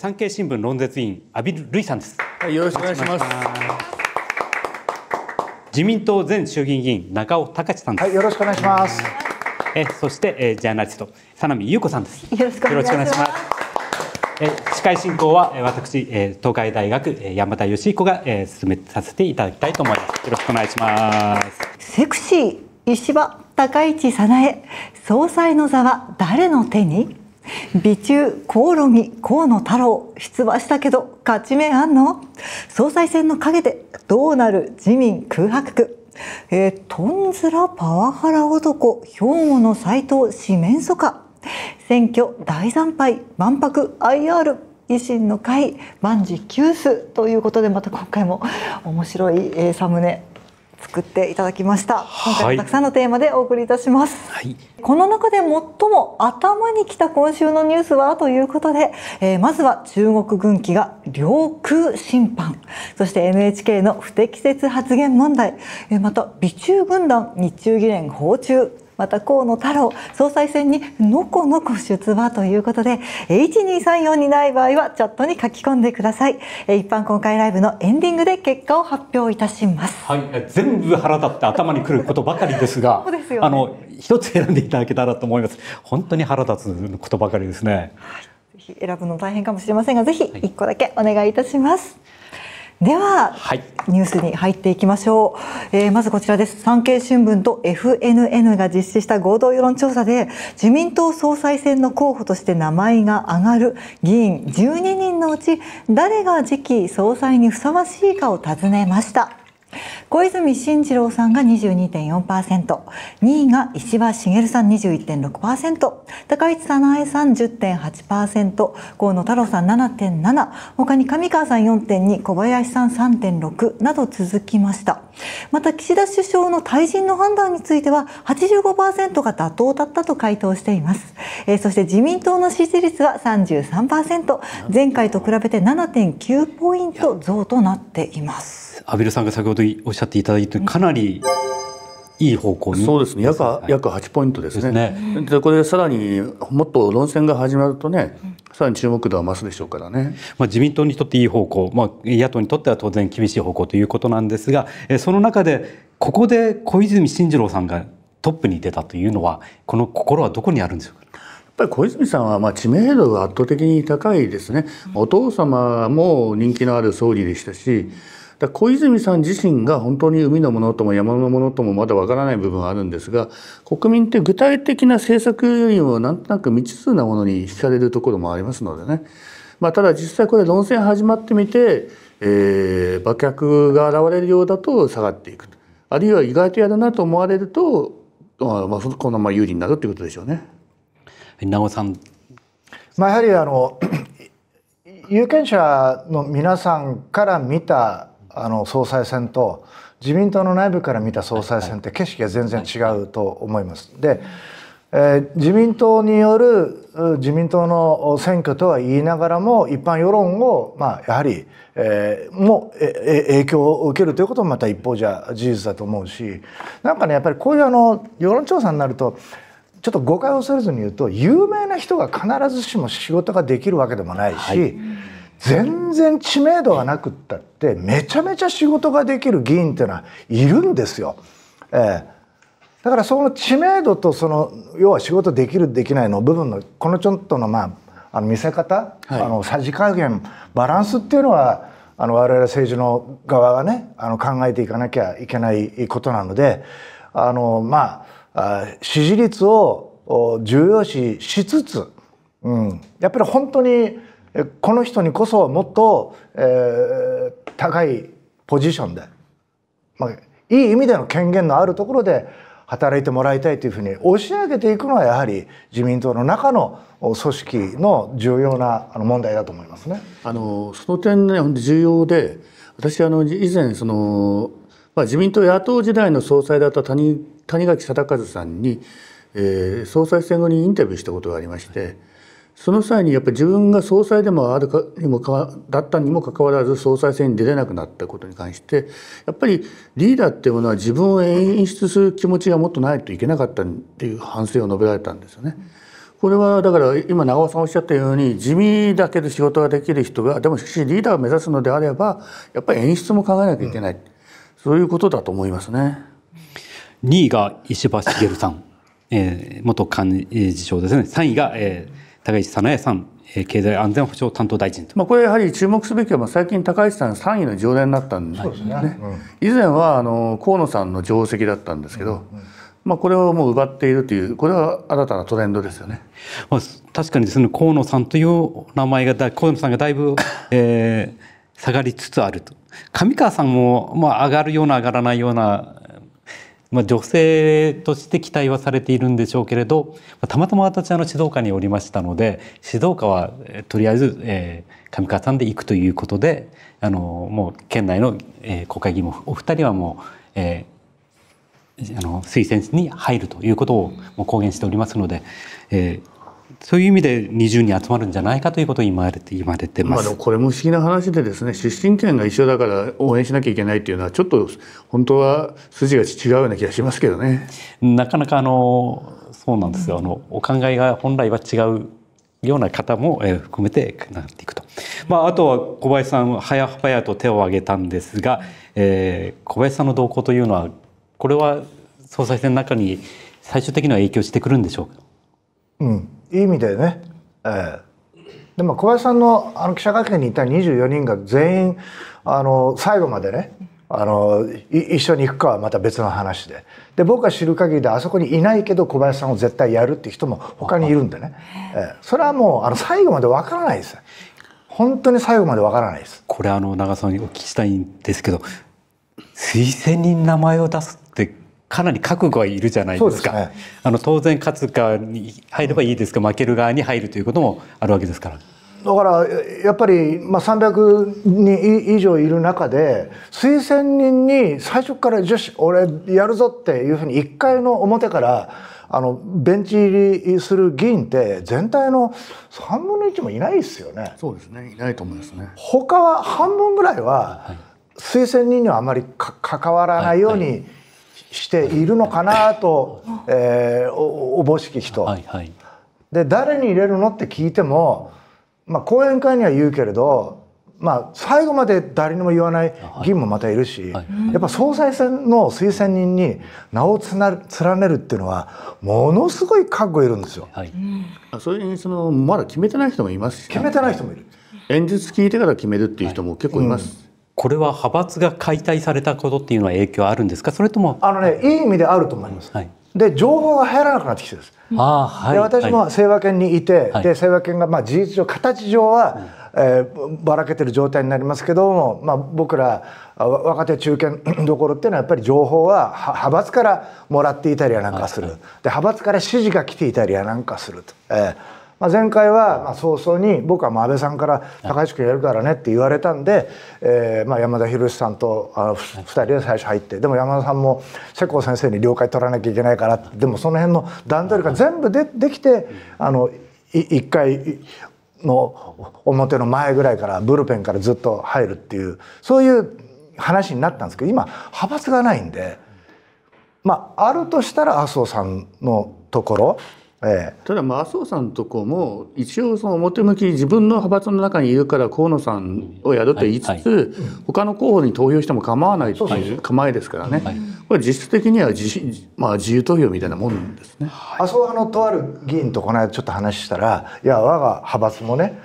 産経新聞論説委員阿比瑠さんです、はい、よろしくお願いします自民党前衆議院議員中尾隆さんはい、よろしくお願いしますえそして、えジャーナリスト佐波優子さんですよろしくお願いしますえ司会進行は私え東海大学山田義彦がえ進めさせていただきたいと思いますよろしくお願いしますセクシー石破高市早苗総裁の座は誰の手に美中コオロギ河野太郎出馬したけど勝ち目あんの総裁選の陰でどうなる自民空白区えー、とんずらパワハラ男兵庫の斎藤四面楚歌選挙大惨敗万博 IR 維新の会万事休すということでまた今回も面白いサムネ作っていただきました。今回もたくさんのテーマでお送りいたします。はい、この中で最も頭にきた今週のニュースはということで、えー、まずは中国軍機が領空侵犯、そして NHK の不適切発言問題、えー、また美中軍団日中議連訪中。また河野太郎総裁選にのこのこ出馬ということで1234にない場合はチャットに書き込んでください一般公開ライブのエンディングで結果を発表いたします、はい、全部腹立って頭にくることばかりですが そうですよ、ね、あの一つ選んでいただけたらと思います本当に腹立つことばかりですね、はい、ぜひ選ぶの大変かもしれませんがぜひ一個だけお願いいたします、はいでは、はい、ニュースに入っていきましょう、えー、まずこちらです産経新聞と FNN が実施した合同世論調査で自民党総裁選の候補として名前が挙がる議員12人のうち誰が次期総裁にふさわしいかを尋ねました小泉進次郎さんが22.4%、2位が石破茂さん21.6%、高市早苗さん10.8%、河野太郎さん7.7、他に上川さん4.2、小林さん3.6など続きました。また岸田首相の退陣の判断については85%が妥当だったと回答しています、えー、そして自民党の支持率は33%前回と比べて7.9ポイント増となっています畔蒜さんが先ほどおっしゃっていただいてかなり、いい方向にそうですね約,、はい、約8ポイントですね。で、ね、これさらにもっと論戦が始まるとね、さらに注目度は増すでしょうからね、まあ、自民党にとっていい方向、まあ、野党にとっては当然厳しい方向ということなんですが、えその中でここで小泉進次郎さんがトップに出たというのはこの心はどこにあるんですかやっぱり小泉さんはまあ知名度が圧倒的に高いですね、お父様も人気のある総理でしたしだ小泉さん自身が本当に海のものとも山のものともまだわからない部分はあるんですが国民って具体的な政策よりもなんとなく未知数なものに惹かれるところもありますのでね、まあ、ただ実際これ論戦始まってみて、えー、馬脚が現れるようだと下がっていくあるいは意外とやるなと思われると、まあ、このまま有利になるということでしょうね。名さんまあ、やはりあの 有権者の皆さんから見たあの総裁選と自民党の内部から見た総裁選って景色が全然違うと思います。で、えー、自民党による自民党の選挙とは言いながらも一般世論を、まあ、やはり、えー、もえ影響を受けるということもまた一方じゃ事実だと思うしなんかねやっぱりこういうあの世論調査になるとちょっと誤解を恐れずに言うと有名な人が必ずしも仕事ができるわけでもないし。はい全然知名度がなくったってめちゃめちゃ仕事ができる議員っていうのはいるんですよ。えー、だからその知名度とその要は仕事できるできないの部分のこのちょっとのまああの見せ方、はい、あのさじ加減バランスっていうのはあの我々政治の側がねあの考えていかなきゃいけないことなのであのまあ支持率を重要視しつつ、うん、やっぱり本当にこの人にこそもっと、えー、高いポジションで、まあ、いい意味での権限のあるところで働いてもらいたいというふうに押し上げていくのはやはり自民党の中の組織の重要な問題だと思いますね。あのその点ね重要で私あの以前その、まあ、自民党野党時代の総裁だった谷谷垣貞和さんに、えー、総裁選後にインタビューしたことがありまして。はいその際にやっぱり自分が総裁でもあるかにもかだったにもかかわらず総裁選に出れなくなったことに関してやっぱりリーダーっていうものは自分を演出する気持ちがもっとないといけなかったっていう反省を述べられたんですよね。これはだから今長尾さんおっしゃったように地味だけど仕事ができる人がでもしかしリーダーを目指すのであればやっぱり演出も考えなきゃいけない、うん、そういうことだと思いますね。2位が石破茂さん、えー、元幹事長ですね3位が、えー高市早苗さん、えー、経済安全保障担当大臣まあ、これやはり注目すべきは最近高市さん3位の常連になったんですね、ねうん、以前はあの河野さんの定石だったんですけど、うんうんまあ、これをもう奪っているというこれは新たなトレンドですよね。まあ、確かにです、ね、河野さんという名前がだ河野さんがだいぶ、えー、下がりつつあると上川さんも、まあ、上がるような上がらないようなまあ、女性として期待はされているんでしょうけれど、たまたま私あの静岡におりましたので静岡はとりあえず、えー、上川さんで行くということであのもう県内の、えー、国会議員もお二人はもう、えー、あの推薦に入るということをもう公言しておりますので、えー、そういう意味で20人集まるんじゃないかということを言われて言われてます。まあ、これも不思議な話でですね出身県が一緒だから応援しなきゃいけないっていうのはちょっと本当は筋が違うような気がしますけどね。なかなかあのそうなんですよ、あのお考えが本来は違うような方も、え含めてなっていくと、まあ、あとは小林さんはやはやと手を挙げたんですが、えー、小林さんの動向というのはこれは総裁選の中に最終的には影響してくるんでしょうか、うんいい意味でね、えー、でも小林さんのあの記者会見にいた24人が全員あの最後までねあの一緒に行くかはまた別の話でで僕が知る限りであそこにいないけど小林さんを絶対やるって人も他にいるんでね、えー、それはもうあの最後までわからないです本当に最後までわからないですこれあの長澤にお聞きしたいんですけど推薦人名前を出すかなり覚悟がいるじゃないですか。すね、あの当然勝つかに入ればいいですが、負ける側に入るということもあるわけですから。だからやっぱり、まあ、300人以上いる中で推薦人に最初から「女子俺やるぞ」っていうふうに一回の表からあのベンチ入りする議員って全体の3分の1もいないですよね。そうですねいないと思いますね。他は半分ぐらいは推薦人にはあまりか関わらないように、はいはいしているのかなと、えー、おぼしき人。はいはい、で誰に入れるのって聞いても、まあ、講演会には言うけれど、まあ、最後まで誰にも言わない議員もまたいるし、はいはい、やっぱ総裁選の推薦人に名を連ねるっていうのはものすごい覚悟いるんですよ。はい、それにそのまだ決めてない人もいますし、ね、決めてない人もいる。演説聞いてから決めるっていう人も結構います。これは派閥が解体されたことっていうのは影響あるんですかそれともあのねいい意味であると思います、はい、で情報が入らなくなってきてるんです、うん、あはい、で私も清和県にいて、はい、で清和県がまあ事実上形上は、うん、えー、ばらけてる状態になりますけども、まあ、僕ら若手中堅どころっていうのはやっぱり情報は派閥からもらっていたりやなんかする、はい、で派閥から指示が来ていたりやなんかすると。えーまあ、前回はまあ早々に僕はまあ安倍さんから高市君やるからねって言われたんで、えー、まあ山田博さんとあ2人で最初入ってでも山田さんも世耕先生に了解取らなきゃいけないからでもその辺の段取りが全部でできてあの1回の表の前ぐらいからブルペンからずっと入るっていうそういう話になったんですけど今派閥がないんでまああるとしたら麻生さんのところええ、ただ麻生さんとこも一応その表向き自分の派閥の中にいるから河野さんをやると言いつつ、他の候補に投票しても構わないという構えですからね、これ実質的には自,、まあ、自由投票みたいなもんですね。麻生派のとある議員とこの間ちょっと話したらいや我が派閥もね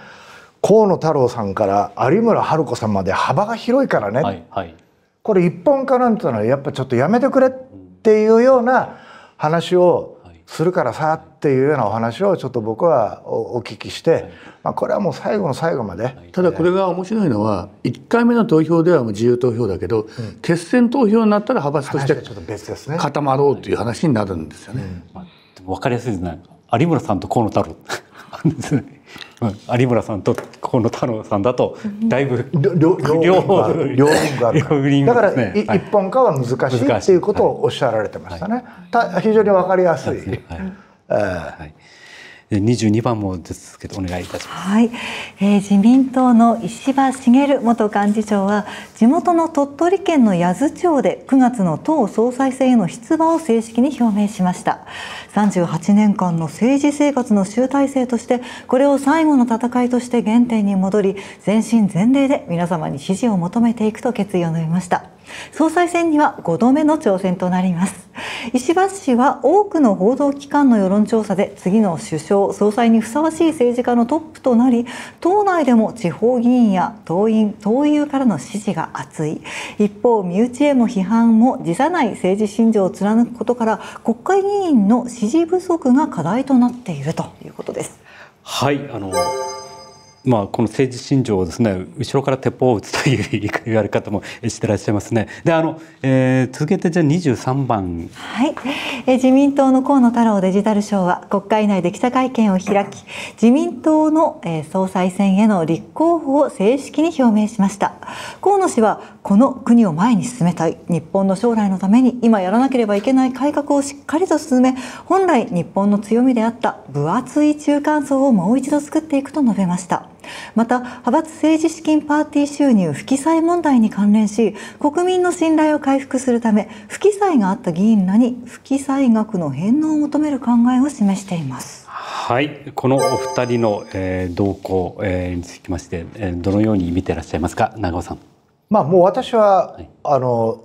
河野太郎さんから有村春子さんまで幅が広いからね、はいはい、これ一本化なんていうのはやっぱちょっとやめてくれっていうような話をするからさっていうようなお話をちょっと僕はお聞きして、まあ、これはもう最後の最後までただこれが面白いのは1回目の投票ではもう自由投票だけど、うん、決選投票になったら派閥として固まろうという話になるんですよね。わ、うんまあ、分かりやすいですね有村さんと河野太郎 ですねうん、有村さんとこの太郎さんだとだいぶ両方両輪があるだから、一本化は難しいっていうことをおっしゃられてましたね、はい、非常に分かりやすい。はいはい、えーはい22番もですけどお願いいたします、はいえー、自民党の石破茂元幹事長は地元の鳥取県の八頭町で9月の党総裁選への出馬を正式に表明しました38年間の政治生活の集大成としてこれを最後の戦いとして原点に戻り全身全霊で皆様に支持を求めていくと決意を述べました総裁選には5度目の挑戦となります石破氏は多くの報道機関の世論調査で次の首相総裁にふさわしい政治家のトップとなり党内でも地方議員や党員党友からの支持が厚い一方身内への批判も辞さない政治信条を貫くことから国会議員の支持不足が課題となっているということです。はいあのまあ、この政治信条をですね後ろから鉄砲を撃つという言われ方もしてらっしゃいますね。であの、えー、続けてじゃあ十三番、はいえ自民党の河野太郎デジタル省は国会内で記者会見を開き自民党の、え総裁選への立候補を正式に表明しました河野氏はこの国を前に進めたい日本の将来のために今やらなければいけない改革をしっかりと進め本来日本の強みであった分厚い中間層をもう一度作っていくと述べました。また派閥政治資金パーティー収入不記載問題に関連し国民の信頼を回復するため不記載があった議員らに不記載額の返納を求める考えを示しています。はい、このお二人の、えー、動向、えー、につきまして、えー、どのように見ていらっしゃいますか、長尾さん。まあ、もう私は、はい、あの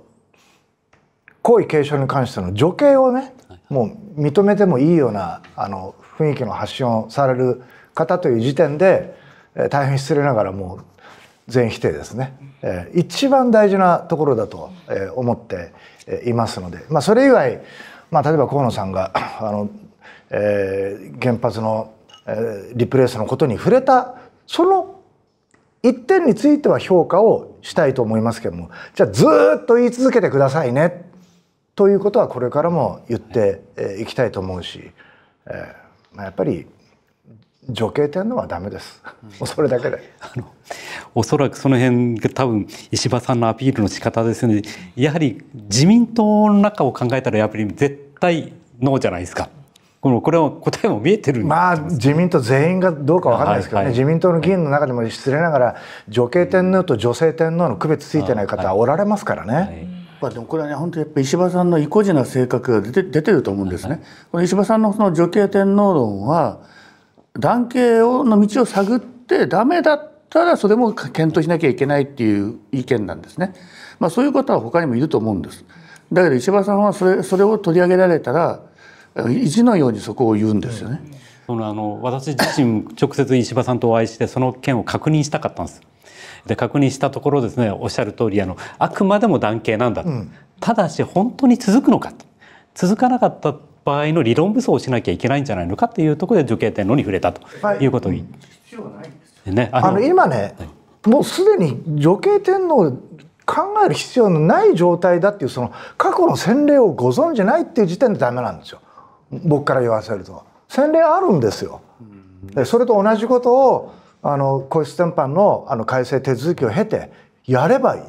皇位継承に関しての女系をね、はい、もう認めてもいいようなあの雰囲気の発信をされる方という時点で大変失礼ながらもう全否定ですね、え一番大事なところだと、思っていますので、まあ、それ以外、まあ、例えば河野さんが あの、えー、原発の、えリプレースのことに触れたその一点については評価をしたいと思いますけどもじゃあずっと言い続けてくださいねということはこれからも言っていきたいと思うし、えーまあ、やっぱり女系天皇はダメです。それだけで。あのおそらくその辺が多分石破さんのアピールの仕方ですね。やはり自民党の中を考えたらやっぱり絶対ノーじゃないですか。このこれは答えも見えてるまあ自民党全員がどうかわからないですけどね、はいはい、自民党の議員の中でも失礼ながら女系天皇と女性天皇の区別ついてない方はおられますからね。まあ、でもこれはね本当やっぱ石破さんの意固地な性格が出て出てると思うんですね。この石破さんのその女系天皇論は男系の道を探ってダメだったらそれも検討しなきゃいけないっていう意見なんですね。まあ、そういう方は他にもいると思うんです。だけど石破さんはそれそれを取り上げられたら意地のようにそこを言うんですよね。そのあの私自身直接石破さんとお会いしてその件を確認したかったんです。で確認したところですねおっしゃる通りあのあくまでも男系なんだ、うん、ただし本当に続くのかと続かなかった場合の理論武装をしなきゃいけないんじゃないのかというところで女系天皇に触れたということに。はいね、あの今ね、はい、もうすでに女系天皇考える必要のない状態だっていうその過去の洗礼をご存じないっていう時点でダメなんですよ僕から言わせると洗礼あるんですよ、うん、それと同じことをあの皇室典範のあの改正手続きを経てやればいい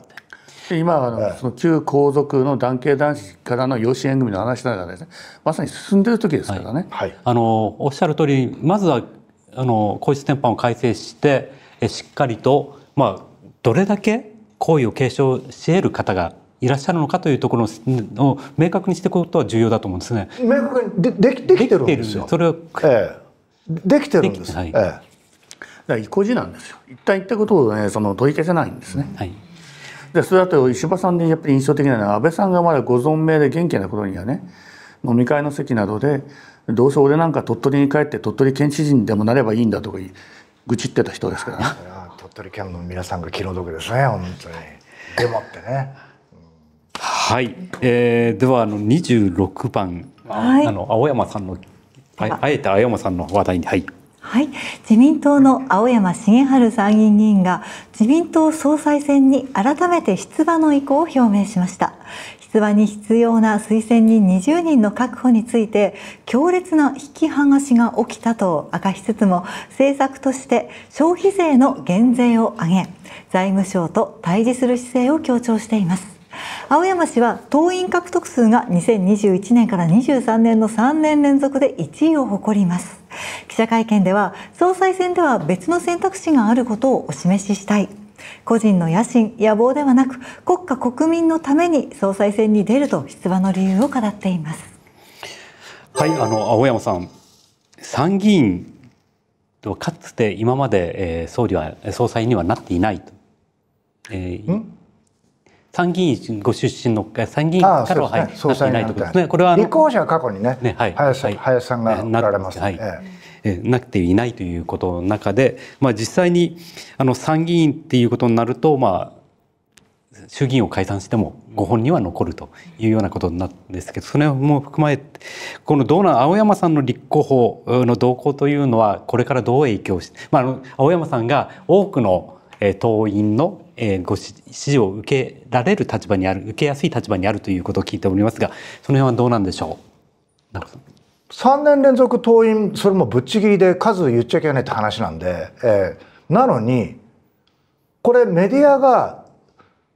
し今あの、はい、その旧皇族の男系男子からの養子縁組の話なんですねまさに進んでる時ですからね。はい、はい、あのおっしゃる通りまずはあの皇室典範を改正してえしっかりと、まあ、どれだけ皇位を継承し得る方がいらっしゃるのかというところを明確にしていくことは重要だと思うんですね。明確にでできできてるんですよ。それを、ええ、できてるんです。ではい、ええ、だから意固地なんですよ。一旦言ったことをねその取り消せないんですね。はいでそれだと石破さんでやっぱり印象的なのは安倍さんがまだご存命で元気な頃にはね飲み会の席などでどうせ俺なんか鳥取に帰って鳥取県知事にでもなればいいんだとか愚痴ってた人ですからね。鳥取県の皆さんが気の毒ですね本当に。でもってね。はい、えー、ではあの26番、はい、あの青山さんのあえて青山さんの話題にはい。はい、自民党の青山茂春参議院議員が自民党総裁選に改めて出馬の意向を表明しました出馬に必要な推薦人20人の確保について強烈な引き剥がしが起きたと明かしつつも政策として消費税の減税を上げ財務省と対峙する姿勢を強調しています青山氏は党員獲得数が2021年から23年の3年連続で1位を誇ります記者会見では総裁選では別の選択肢があることをお示ししたい個人の野心野望ではなく国家国民のために総裁選に出ると出馬の理由を語っていますはいあの青山さん参議院とかつて今まで、え総理は総裁にはなっていないと、えー、参議院ご出身の参議院からは、ね、はい、なないとですね。これは立候補者は過去にね、ねはい、林、はい、林さんがなられます、ね、はい。えなくていないということの中で、まあ、実際にあの参議院っていうことになると、まあ、衆議院を解散してもご本人は残るというようなことなんですけどそれも含めこのどうな青山さんの立候補の動向というのはこれからどう影響して、まあ、青山さんが多くの党員のえー、ご指示を受けられる立場にある受けやすい立場にあるということを聞いておりますがその辺はどうなんでしょう3年連続党員それもぶっちぎりで数言っちゃいけないって話なんで、えー、なのにこれメディアが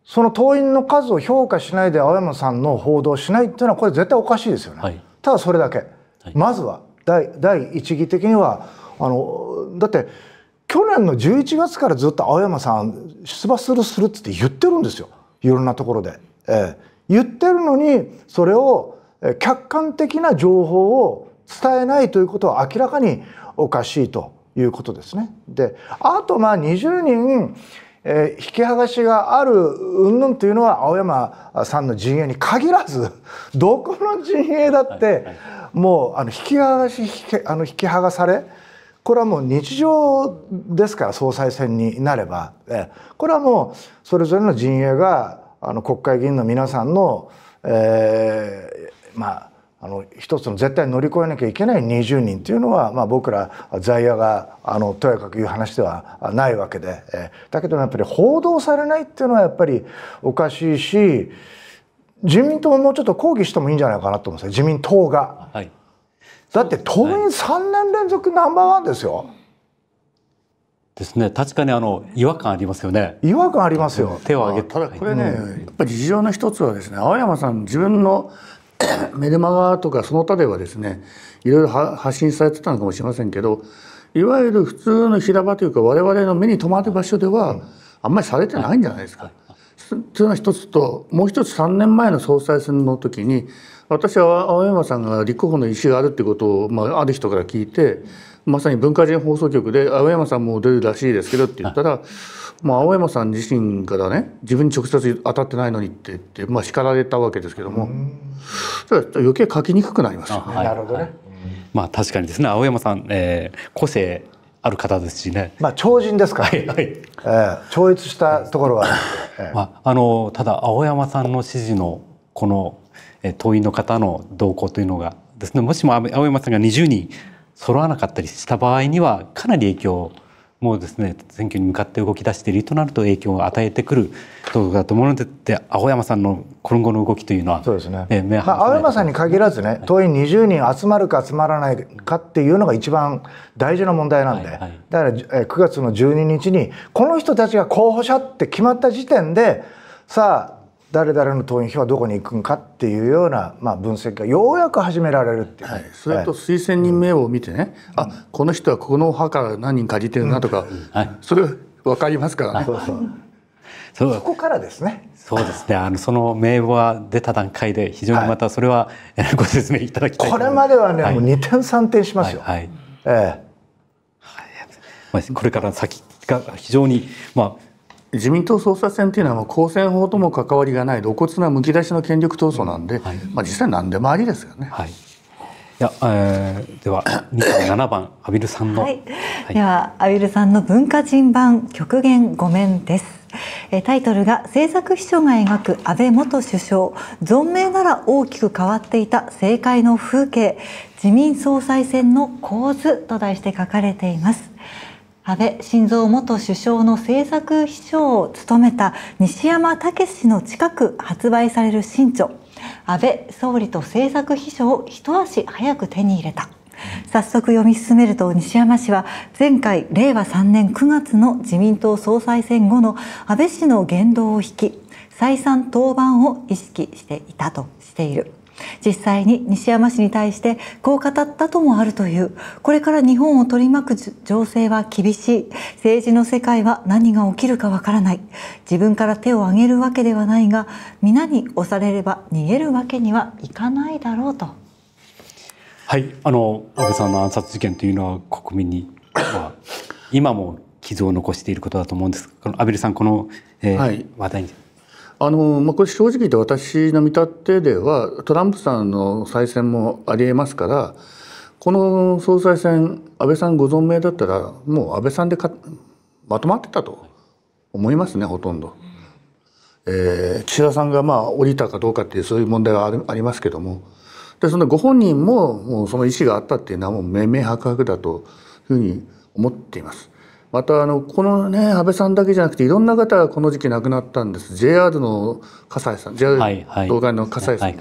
その党員の数を評価しないで青山さんの報道しないっていうのはこれ絶対おかしいですよね、はい、ただそれだけ、はい、まずは第第一義的にはあのだって去年の11月からずっと青山さん出馬するするって言ってるんですよいろんなところで、えー、言ってるのにそれを客観的な情報を伝えないということは明らかにおかしいということですね。であとまあ20人、えー、引き剥がしがある云々というのは青山さんの陣営に限らずどこの陣営だってもうあの引き剥がしあの引き剥がされこれはもう日常ですから総裁選になれば、えこれはもうそれぞれの陣営があの国会議員の皆さんの、えー、まああの一つの絶対乗り越えなきゃいけない20人というのは、まあ、僕ら在野があのとやかく言う話ではないわけで、えだけどやっぱり報道されないっていうのはやっぱりおかしいし自民党ももうちょっと抗議してもいいんじゃないかなと思うんですよ自民党が。はいだって党員3年連続ナンバーワンですよ。ですね確かにあの違和感ありますよね違和感ありますよ手を挙げただこれね、うん、やっぱり事情の一つはですね青山さん自分のメルマガとかその他ではですねいろいろ発信されてたのかもしれませんけどいわゆる普通の平場というか我々の目に留まる場所ではあんまりされてないんじゃないですか。というの一つともう一つ3年前の総裁選の時に私は青山さんが立候補の意思があるってことを、まあ、ある人から聞いてまさに文化人放送局で「青山さんも出るらしいですけど」って言ったら、まあ、青山さん自身からね自分に直接当たってないのにって言って、まあ、叱られたわけですけども余計書きにくくなりますよね。なるほどね、まあ、確かにですね青山さん、えー、個性ある方ですしね。まあ超人ですから。はいはい、えー、超越したところは、まああのただ青山さんの支持のこの党員の方の動向というのがですねもしも青山さんが20人揃わなかったりした場合にはかなり影響もうですね選挙に向かって動き出しているとなると影響を与えてくるとだと思うので青山さんの今後の動きというのはそうですね、まあ、青山さんに限らずね、党員20人集まるか集まらないかっていうのが一番大事な問題なんで、はいはい、だから9月の12日にこの人たちが候補者って決まった時点でさあ誰々の党員票はどこに行くんかっていうような、まあ、分析がようやく始められるっていう、はい、それと推薦人名簿を見てね、うん、あこの人はここの派から何人借りてるなとか、うんはい、それ分かりますからね。そうそう そこからですね。そうですね。あのその名簿は出た段階で非常にまたそれはご説明いただきたい、い、これまではね、はい、もう二点三点しますよ。はい。はい、ええ。これから先が非常にまあ自民党総裁選というのは公選法とも関わりがない露骨なむき出しの権力闘争なんで、うんはい、まあ、実際何でもありですよね。はいいや、えー、では27番畔蒜さんの、はい、はい、では畔蒜さんの文化人版極限ごめんです。えタイトルが政策秘書が描く安倍元首相存命なら大きく変わっていた政界の風景自民総裁選の構図と題して書かれています。安倍晋三元首相の政策秘書を務めた西山武氏の近く発売される新著安倍総理と政策秘書を一足早く手に入れた早速読み進めると西山氏は前回令和3年9月の自民党総裁選後の安倍氏の言動を引き再三登板を意識していたとしている実際に西山氏に対してこう語ったともあるというこれから日本を取り巻く情勢は厳しい政治の世界は何が起きるかわからない自分から手を挙げるわけではないが皆に押されれば逃げるわけにはいかないだろうと。はいあの安倍さんの暗殺事件というのは国民に、まあ、今も傷を残していることだと思うんですこの安倍さんこの、えー、はい、話題にあのまあ、これ正直言って私の見立てではトランプさんの再選もありえますからこの総裁選安倍さんご存命だったらもう安倍さんでかまとまってたと思いますねほとんど、えー、岸田さんがまあ降りたかどうかっていうそういう問題はありますけどもでそのご本人ももうその意思があったっていうのはもう明々白々だというふうに思っています。またあのこのね安倍さんだけじゃなくていろんな方がこの時期亡くなったんです JR の笠井さん JR 東海の笠井さん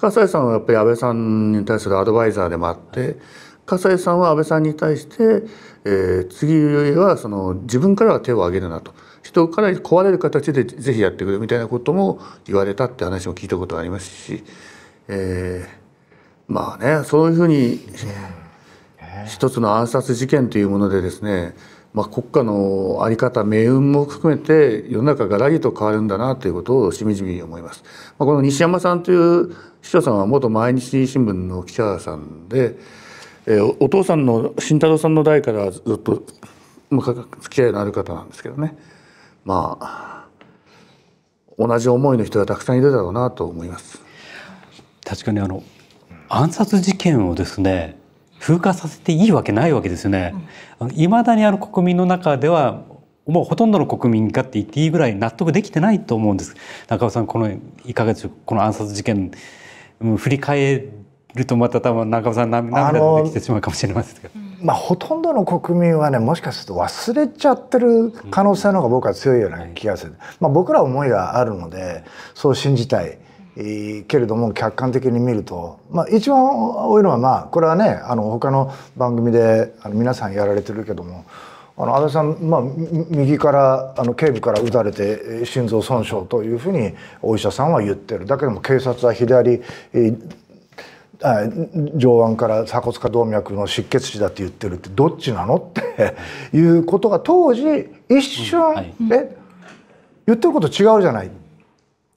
笠井さんはやっぱり安倍さんに対するアドバイザーでもあって笠井さんは安倍さんに対して、えー、次はその自分からは手を挙げるなと人から壊れる形でぜひやってくれみたいなことも言われたって話も聞いたことがありますし、えー、まあねそういうふうに。一つの暗殺事件というものでですね、まあ、国家の在り方命運も含めて世の中がらりと変わるんだなということをしみじみ思います。まあ、この西山さんという秘書さんは元毎日新聞の記者さんで、えー、お父さんの慎太郎さんの代からずっと付き合いのある方なんですけどねまあ同じ思いの人がたくさんいるだろうなと思います。確かにあの暗殺事件をですね風化させていいわけないわけですよね。い、うん、ま、だにあの国民の中ではもうほとんどの国民かって言っていいぐらい納得できてないと思うんです。中尾さんこのいか月この暗殺事件、振り返るとまた多分中尾さん涙ができてしまうかもしれませんけど。まあ、ほとんどの国民はねもしかすると忘れちゃってる可能性の方が僕は強いような気がする、まあ、僕ら思いがあるのでそう信じたいけれども客観的に見ると、まあ、一番多いのはまあこれはねあの他の番組であの皆さんやられてるけどもあの安倍さん、まあ、右からあの頸部から撃たれて心臓損傷というふうにお医者さんは言ってるだけども警察は左、え上腕から鎖骨下動脈の失血死だって言ってるってどっちなのっていうことが当時一瞬、うんはい、え言ってること違うじゃない。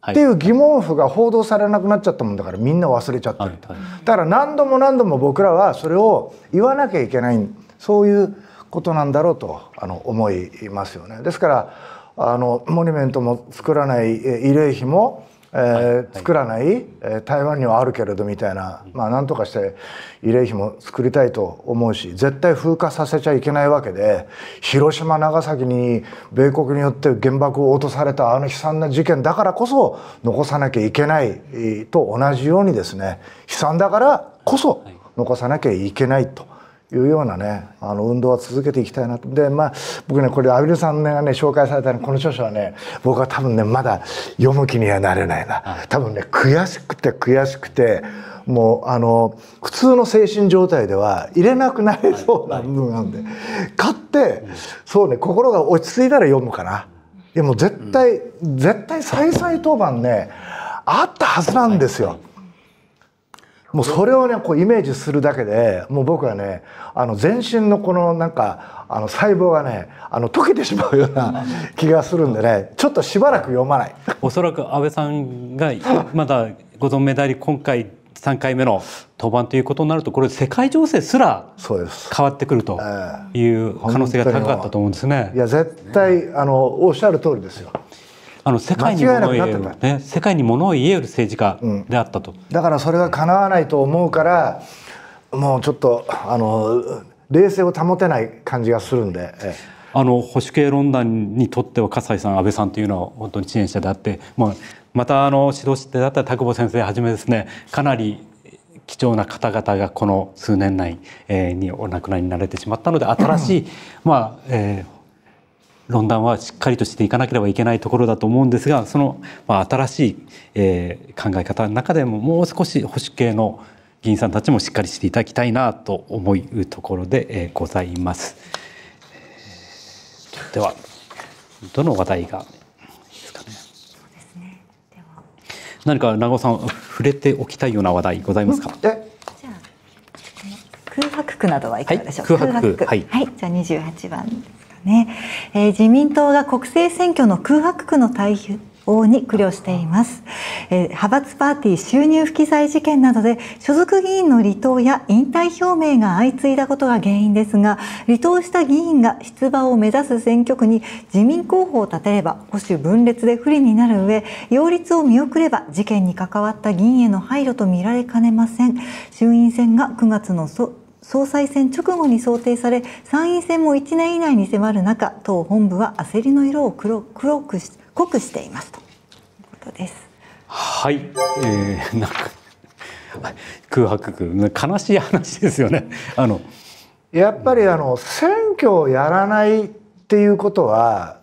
っていう疑問符が報道されなくなっちゃったもんだからみんな忘れちゃってる、だから何度も何度も僕らはそれを言わなきゃいけないそういうことなんだろうとあの思いますよね。ですからあのモニュメントも作らない慰霊碑もえー、作らない、えー、台湾にはあるけれどみたいな、まあ、なんとかして慰霊碑も作りたいと思うし絶対風化させちゃいけないわけで広島長崎に米国によって原爆を落とされたあの悲惨な事件だからこそ残さなきゃいけないと同じようにですね悲惨だからこそ残さなきゃいけないと。いうようなねあの運動は続けていきたいなとでまあ僕ねこれ畔蒜さんがね紹介された、この著書はね僕は多分ねまだ読む気にはなれないな多分ね悔しくて悔しくてもうあの普通の精神状態では入れなくなりそうな部分なんで、買ってそうね心が落ち着いたら読むかな。でも絶対、うん、絶対再々当番ねあったはずなんですよ。はいもうそれをねこうイメージするだけでもう僕はねあの全身のこのなんかあの細胞がねあの溶けてしまうような気がするんでねちょっとしばらく読まない。おそらく安倍さんがまだご存命であり今回3回目の登板ということになるとこれ世界情勢すら変わってくるという可能性が高かったと思うんですね。いや絶対あのおっしゃる通りですよ。あの世界に物を言える、ね、世界に物を言える政治家であったと、うん、だからそれがかなわないと思うからもうちょっとあの冷静を保てない感じがするんで。ええあの保守系論壇にとっては葛西さん安倍さんというのは本当に支援者であって、まうまたあの指導してだった田久保先生はじめですねかなり貴重な方々がこの数年内にお亡くなりになれてしまったので新しい、まあえー、論壇はしっかりとしていかなければいけないところだと思うんですがその、まあ、新しい、えー、考え方の中でももう少し保守系の議員さんたちもしっかりしていただきたいなと思うところで、えー、ございます。ではどの話題がですかね。そうですねでは何か名護さん触れておきたいような話題ございますか。じゃあ空白区などはいかがでしょうか。はい、空白区はい、はい、じゃあ二十八番です。ね、えー、自民党が国政選挙の空白区の対応に苦慮しています、えー、派閥パーティー収入不記載事件などで所属議員の離党や引退表明が相次いだことが原因ですが離党した議員が出馬を目指す選挙区に自民候補を立てれば保守分裂で不利になる上擁立を見送れば事件に関わった議員への配慮と見られかねません衆院選が9月の総裁選直後に想定され参院選も1年以内に迫る中党本部は焦りの色を黒黒くし濃くしていますということです。はい、えー、なんか空白空悲しい話ですよね。あのやっぱりあの選挙をやらないっていうことは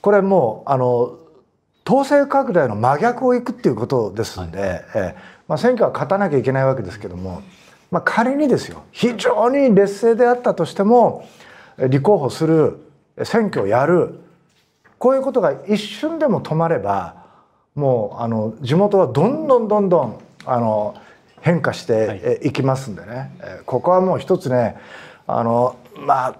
これもうあの統制拡大の真逆をいくっていうことですんで、はい、えまあ、選挙は勝たなきゃいけないわけですけどもまあ、仮にですよ非常に劣勢であったとしても立候補する選挙をやるこういうことが一瞬でも止まればもうあの地元はどんどんどんどんあの変化していきますんでね、はい、ここはもう一つねあのまあ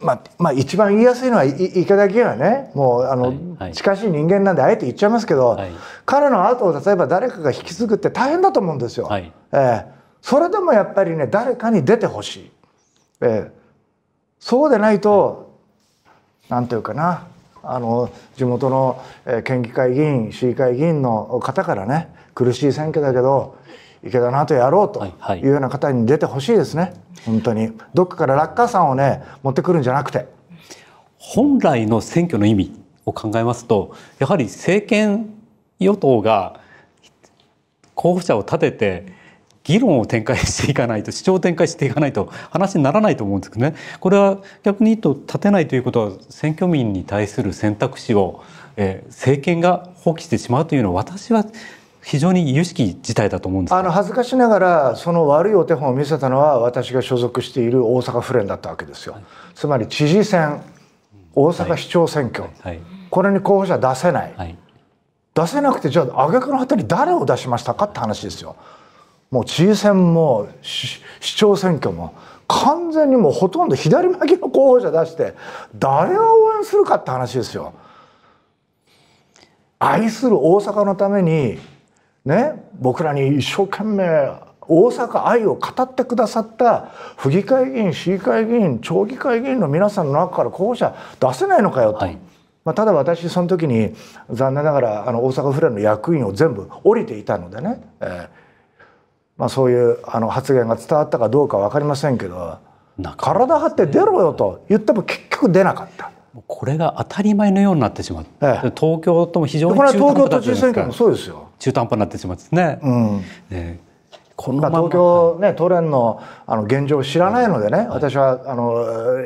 まあ、まあ一番言いやすいのは池田議員はねもうあの、近しい人間なんであえて言っちゃいますけど、はい、彼の後を例えば誰かが引き継ぐって大変だと思うんですよ。はい、えー、それでもやっぱりね誰かに出てほしい、えー、そうでないと、なんていうかなあの地元の県議会議員市議会議員の方からね苦しい選挙だけど池田の後やろうというような方に出てほしいですね。本当にどっかから落下山をね持ってくるんじゃなくて本来の選挙の意味を考えますとやはり政権与党が候補者を立てて議論を展開していかないと主張を展開していかないと話にならないと思うんですけどねこれは逆に言うと立てないということは選挙民に対する選択肢を、え政権が放棄してしまうというのは私は非常に有識事態だと思うんですあの恥ずかしながらその悪いお手本を見せたのは私が所属している大阪府連だったわけですよ、はい、つまり知事選大阪市長選挙、はい、これに候補者出せない、はい、出せなくてじゃあ挙句の果てに誰を出しましたかって話ですよもう知事選も市長選挙も完全にもうほとんど左巻きの候補者出して誰が応援するかって話ですよ愛する大阪のためにね、僕らに一生懸命大阪愛を語ってくださった府議会議員市議会議員町議会議員の皆さんの中から候補者出せないのかよと、はい、まあ、ただ私その時に残念ながらあの大阪府連の役員を全部降りていたのでね、えーまあ、そういうあの発言が伝わったかどうか分かりませんけど体張って出ろよと言っても結局出なかった。これが当たり前のようになってしまう、ええ、東京とも非常にこれは東京都知事選挙もそうですよ中途半端になってしまうんですね。うんねこのまま東京ね、都連のあの現状を知らないのでね、はい、私はあの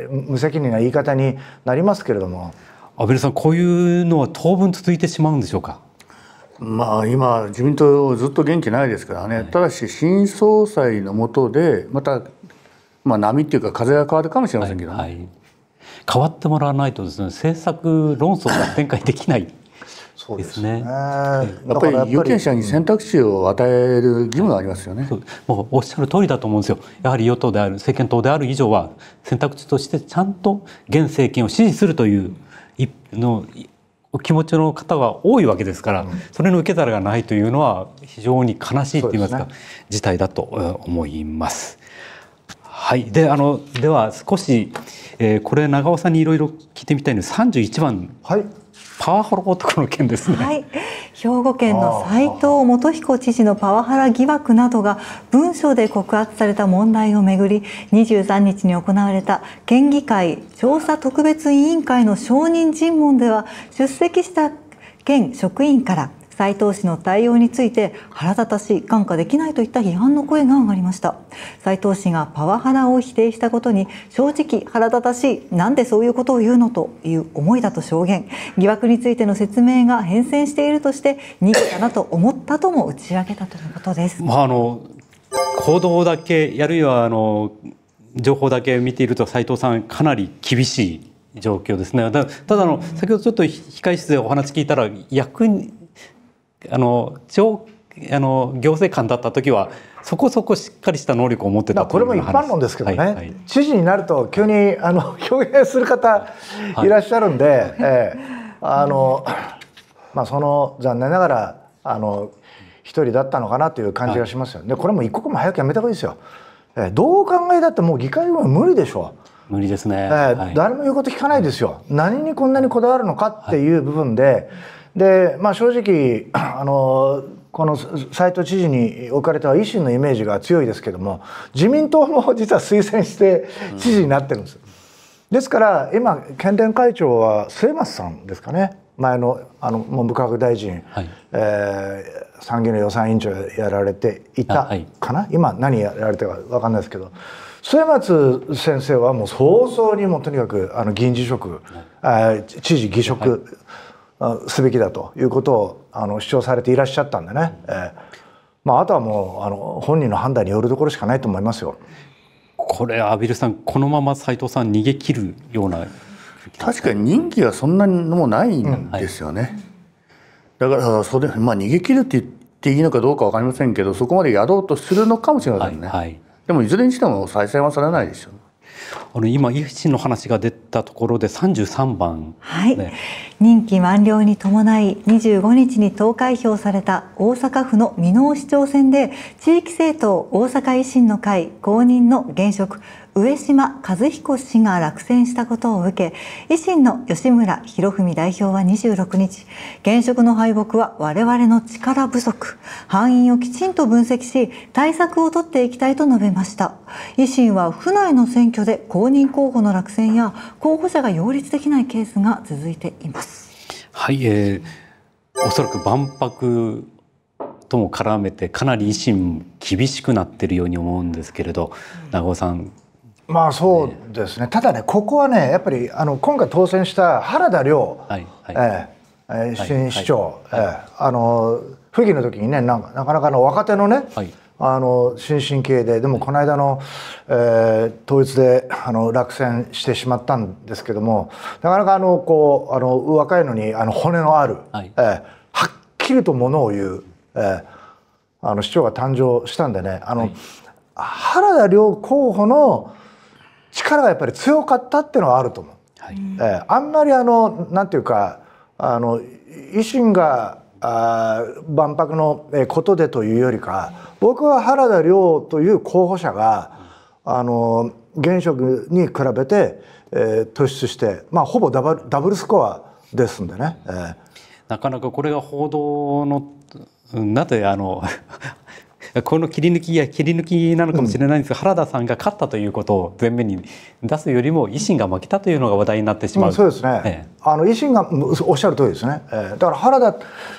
無責任な言い方になりますけれども安倍さんこういうのは当分続いてしまうんでしょうかまあ今自民党ずっと元気ないですからね、はい、ただし新総裁の下でまた、まあ、波っていうか風が変わるかもしれませんけど、ねはい、変わってもらわないとですね政策論争が展開できないそうですね、やっぱり有権者に選択肢を与える義務がありますよね、うんはもうおっしゃる通りだと思うんですよやはり与党である政権党である以上は選択肢としてちゃんと現政権を支持するというのお気持ちの方が多いわけですから、うん、それの受け皿がないというのは非常に悲しいと言いますか、ね、事態だと思います。はい、であのでは少し、えー、これ長尾さんにいろいろ聞いてみたいので31番、はい、パワハラ男の件ですね、はい、兵庫県の斉藤元彦知事のパワハラ疑惑などが文書で告発された問題をめぐり23日に行われた県議会調査特別委員会の証人尋問では出席した県職員から斉藤氏の対応について腹立たしい眼下できないといった批判の声が上がりました斉藤氏がパワハラを否定したことに正直腹立たしいなんでそういうことを言うのという思いだと証言疑惑についての説明が変遷しているとして逃げたなと思ったとも打ち明けたということです。まあ、あの行動だけあるいはあの情報だけ見ていると斉藤さんかなり厳しい状況ですね。ただあの先ほどちょっと控え室でお話聞いたら役にあの超あの行政官だった時はそこそこしっかりした能力を持ってたこれも一般論ですけどね、はいはい、知事になると急にあの 表現する方いらっしゃるんで、はい、えー、あの、まあ、その残念ながらあの一人だったのかなという感じがしますよ、でこれも一刻も早くやめた方がいいですよ、えー、どう考えたってもう議会は無理でしょう無理ですね、えー、誰も言うこと聞かないですよ、何にこんなにこだわるのかっていう部分で、で、まあ、正直あのこの斎藤知事に置かれては維新のイメージが強いですけども自民党も実は推薦して知事になってるんです。ですから今県連会長は末松さんですかね前のあの文部科学大臣、はい、えー、参議院の予算委員長やられていたかな、はい、今何やられてるか分かんないですけど末松先生はもう早々にもとにかくあの議員辞職、はい、知事辞職、はいすべきだということをあの主張されていらっしゃったんでね、えーまあ、あとはもうあの本人の判断によるところしかないと思いますよ。これ畔蒜さんこのまま斎藤さん逃げ切るような確かに任期はそんなにもないんですよね、うんはい、だからそれ、まあ、逃げ切るって言っていいのかどうか分かりませんけどそこまでやろうとするのかもしれませんね、はいはい、でもいずれにしても再選はされないですよねあの今維新の話が出たところで33番、はい、ね、任期満了に伴い25日に投開票された大阪府の箕面市長選で地域政党大阪維新の会公認の現職上島和彦氏が落選したことを受け維新の吉村博文代表は26日現職の敗北は我々の力不足敗因をきちんと分析し対策を取っていきたいと述べました維新は府内の選挙で公認候補の落選や候補者が擁立できないケースが続いていますはい、えー、おそらく万博とも絡めてかなり維新厳しくなっているように思うんですけれど、うん、長尾さんまあそうですね、ただね、ここはね、やっぱりあの今回当選した原田亮、はいはいえー、新市長、はいはい、えー、あの府議の時にねな、なかなかの若手のね、はい、あの新進系で、でもこの間の、えー、統一であの落選してしまったんですけども、なかなかあのこうあの若いのにあの骨のある、はい、えー、はっきりとものを言う、えー、あの市長が誕生したんでね、あの、はい、原田亮候補の力がやっぱり強かったっていうのはあると思う。はい、えー、あんまりあのなんていうかあの維新があ万博のことでというよりか僕は原田亮という候補者があの現職に比べて、えー、突出して、まあ、ほぼダブダブルスコアですんでね。えー、なかなかこれが報道のなぜあのこの切り抜きや切り抜きなのかもしれないんですが、うん、原田さんが勝ったということを前面に出すよりも維新が負けたというのが話題になってしまう、うん、そうですね、ええ、あの維新がおっしゃる通りですね、えー、だから原田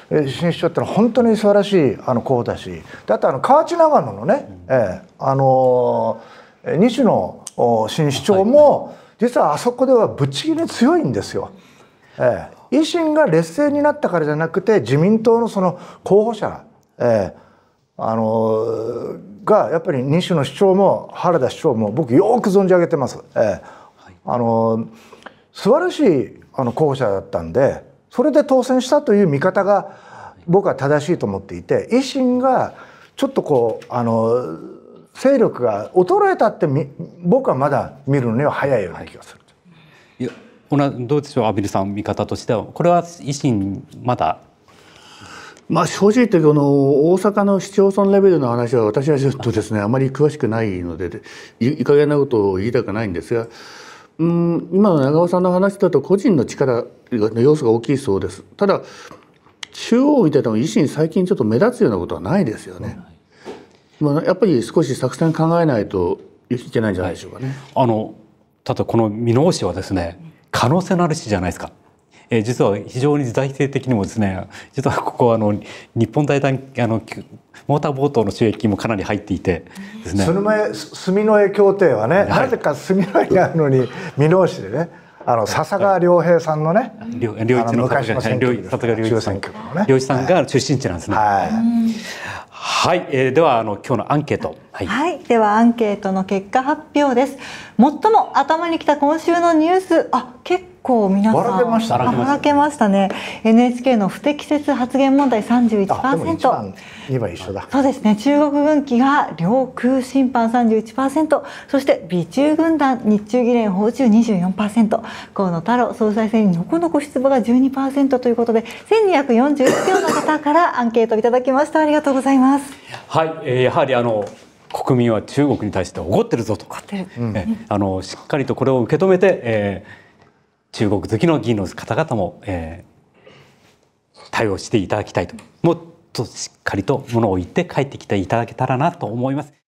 新首相ってのは本当に素晴らしいあの候補だしだってあの河内長野のね、えー、あのー、西野新市長も、はいはい、実はあそこではぶっちぎり強いんですよ。えー、維新が劣勢になったからじゃなくて自民党のその候補者、えあのがやっぱり2種の主張も原田主張も僕よく存じ上げてます。えー、はい、あの素晴らしいあの候補者だったんでそれで当選したという見方が僕は正しいと思っていて維新がちょっとこうあの勢力が衰えたって僕はまだ見るのには早いような気がする。はい、いやどうでしょう畔蒜さん見方としてはこれは維新まだまあ、正直言ってこの大阪の市町村レベルの話は私はちょっとですねあまり詳しくないのでいい加減なことを言いたくないんですがうん今の長尾さんの話だと個人の力の要素が大きいそうです。ただ中央を見てても維新最近ちょっと目立つようなことはないですよね。まあ、やっぱり少し作戦考えないといけないんじゃないでしょうかね。はい、あのただこの箕面市はですね可能性のある市じゃないですか。えー、実は非常に財政的にもですね実はここあの日本財団あのモーターボートの収益もかなり入っていてですねその前住之江協定はね、はい、なぜか住之江にあるのに箕面市でねあの笹川良平さんのね、良、一の笹川良一さん、良一さんが出身地なんですね。はい。はい、えー、ではあの今日のアンケート、はい、はい、ではアンケートの結果発表です。最も頭にきた今週のニュース、あ、結構皆さんばらけましたばらけましたね NHK の不適切発言問題三十31%でも一番そうですね中国軍機が領空侵犯三十一パーセントそして美中軍団日中議連訪中二十四パーセント河野太郎総裁選にのこのこ出馬が十二パーセントということで千1241票の方からアンケートいただきましたありがとうございます。はい、えー、やはりあの国民は中国に対して怒ってるぞと、うん、あのしっかりとこれを受け止めて、えー中国好きの議員の方々も、えー、対応していただきたいともっとしっかりと物を言って帰ってきていただけたらなと思います。